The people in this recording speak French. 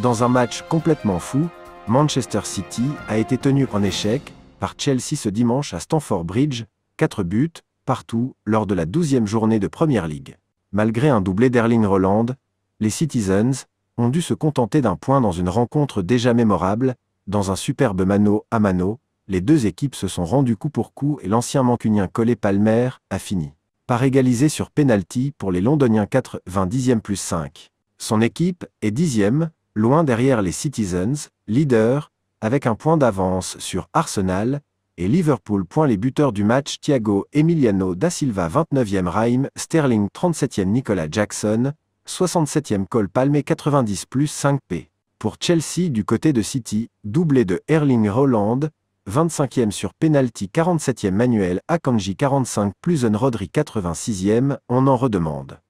Dans un match complètement fou, Manchester City a été tenu en échec par Chelsea ce dimanche à Stamford Bridge, 4 buts partout lors de la 12e journée de Premier League. Malgré un doublé d'Erling Roland, les Citizens ont dû se contenter d'un point dans une rencontre déjà mémorable, dans un superbe mano à mano, les deux équipes se sont rendues coup pour coup et l'ancien mancunien collé Palmer a fini par égaliser sur penalty pour les Londoniens 90e plus 5. Son équipe est 10e, loin derrière les Citizens, leader, avec un point d'avance sur Arsenal, et Liverpool. point Les buteurs du match Thiago Emiliano da Silva 29e Raheem Sterling 37e Nicolas Jackson, 67e Cole Palmer 90 plus 5p. Pour Chelsea du côté de City, doublé de Erling Haaland, 25e sur penalty 47e Manuel Akanji 45 plus un Rodri 86e, on en redemande.